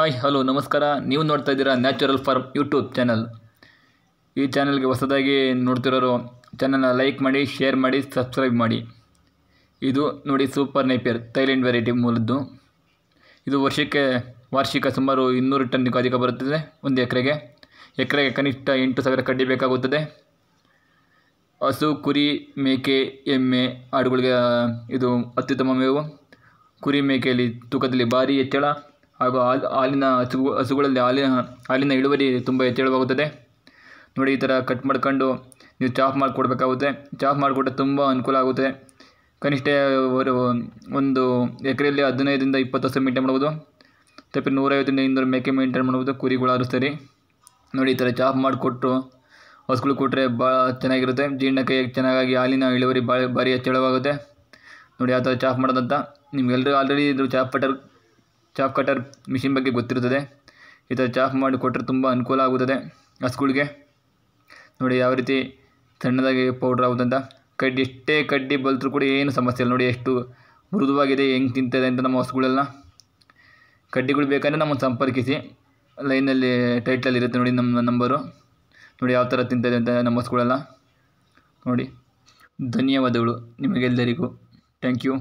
hi hello ನಮಸ್ಕಾರ ನೀವು ನೋಡ್ತಾ ಇದ್ದೀರಾ ನ್ಯಾಚುರಲ್ ಫಾರ್ಮ್ ಯೂಟ್ಯೂಬ್ ಚಾನಲ್ ಈ ಚಾನಲ್ಗೆ ಹೊಸದಾಗಿ ನೋಡ್ತಿರೋರು ಚಾನಲ್ನ ಲೈಕ್ ಮಾಡಿ ಶೇರ್ ಮಾಡಿ ಸಬ್ಸ್ಕ್ರೈಬ್ ಮಾಡಿ ಇದು ನೋಡಿ ಸೂಪರ್ ನೈಪಿಯರ್ ಥೈಲ್ಯಾಂಡ್ ವೆರೈಟಿ ಮೂಲದ್ದು ಇದು ವರ್ಷಕ್ಕೆ ವಾರ್ಷಿಕ ಸುಮಾರು ಇನ್ನೂರು ಟನ್ನಿಗೂ ಅಧಿಕ ಬರುತ್ತದೆ ಒಂದು ಎಕರೆಗೆ ಎಕರೆಗೆ ಕನಿಷ್ಠ ಎಂಟು ಸಾವಿರ ಕಡ್ಡಿ ಬೇಕಾಗುತ್ತದೆ ಹಸು ಕುರಿ ಮೇಕೆ ಎಮ್ಮೆ ಆಡುಗಳಿಗೆ ಇದು ಅತ್ಯುತ್ತಮ ಮೇವು ಕುರಿ ಮೇಕೆಯಲ್ಲಿ ತೂಕದಲ್ಲಿ ಭಾರಿ ಹೆಚ್ಚಳ ಹಾಗೂ ಹಾಲು ಹಾಲಿನ ಹಸು ಹಸುಗಳಲ್ಲಿ ಹಾಲಿನ ಹಾಲಿನ ಇಳುವರಿ ತುಂಬ ಹೆಚ್ಚಳವಾಗುತ್ತದೆ ನೋಡಿ ಈ ಥರ ಕಟ್ ಮಾಡ್ಕೊಂಡು ನೀವು ಚಾಫ್ ಮಾಡಿಕೊಡ್ಬೇಕಾಗುತ್ತೆ ಚಾಫ್ ಮಾಡಿಕೊಟ್ರೆ ತುಂಬ ಅನುಕೂಲ ಆಗುತ್ತೆ ಕನಿಷ್ಠ ಒಂದು ಎಕರೆಯಲ್ಲಿ ಹದಿನೈದರಿಂದ ಇಪ್ಪತ್ತು ಹಸು ಮೇಂಟೈನ್ ಮಾಡ್ಬೋದು ತಪ್ಪಿ ನೂರೈವತ್ತರಿಂದ ಇನ್ನೂರು ಮೇಕೆ ಮೇಂಟೈನ್ ಮಾಡ್ಬೋದು ಕುರಿಗಳು ಸರಿ ನೋಡಿ ಈ ಥರ ಚಾಫ್ ಮಾಡಿಕೊಟ್ಟು ಹಸುಗಳು ಕೊಟ್ಟರೆ ಭಾಳ ಚೆನ್ನಾಗಿರುತ್ತೆ ಜೀರ್ಣಕ್ಕೆ ಚೆನ್ನಾಗಿ ಹಾಲಿನ ಇಳುವರಿ ಭಾಳ ಭಾರಿ ಹೆಚ್ಚಳವಾಗುತ್ತೆ ನೋಡಿ ಆ ಥರ ಚಾಫ್ ಮಾಡೋದಂತ ನಿಮ್ಗೆಲ್ಲರೂ ಆಲ್ರೆಡಿ ಇದು ಚಾಫ್ ಪಟರ್ ಚಾಫ್ ಕಟರ್ ಮಿಷಿನ್ ಬಗ್ಗೆ ಗೊತ್ತಿರುತ್ತದೆ ಈ ಥರ ಚಾಫ್ ಮಾಡಿ ಕೊಟ್ಟರೆ ತುಂಬ ಅನುಕೂಲ ಆಗುತ್ತದೆ ಹಸುಗಳಿಗೆ ನೋಡಿ ಯಾವ ರೀತಿ ಸಣ್ಣದಾಗಿ ಪೌಡ್ರ್ ಆಗುತ್ತಂತ ಕಡ್ಡಿ ಎಷ್ಟೇ ಕಡ್ಡಿ ಬಲ್ತರೂ ಕೂಡ ಏನು ಸಮಸ್ಯೆ ಇಲ್ಲ ನೋಡಿ ಎಷ್ಟು ಮೃದುವಾಗಿದೆ ಹೆಂಗೆ ತಿಂತದೆ ಅಂತ ನಮ್ಮ ಹಸುಗಳೆಲ್ಲ ಕಡ್ಡಿಗಳು ಬೇಕಾದರೆ ನಮ್ಮನ್ನು ಸಂಪರ್ಕಿಸಿ ಲೈನಲ್ಲಿ ಟೈಟ್ಲಲ್ಲಿ ಇರುತ್ತೆ ನೋಡಿ ನಮ್ಮ ನಂಬರು ನೋಡಿ ಯಾವ ಥರ ತಿಂತದೆ ಅಂತ ನಮ್ಮ ಹಸುಗಳೆಲ್ಲ ನೋಡಿ ಧನ್ಯವಾದಗಳು ನಿಮಗೆಲ್ಲರಿಗೂ ಥ್ಯಾಂಕ್ ಯು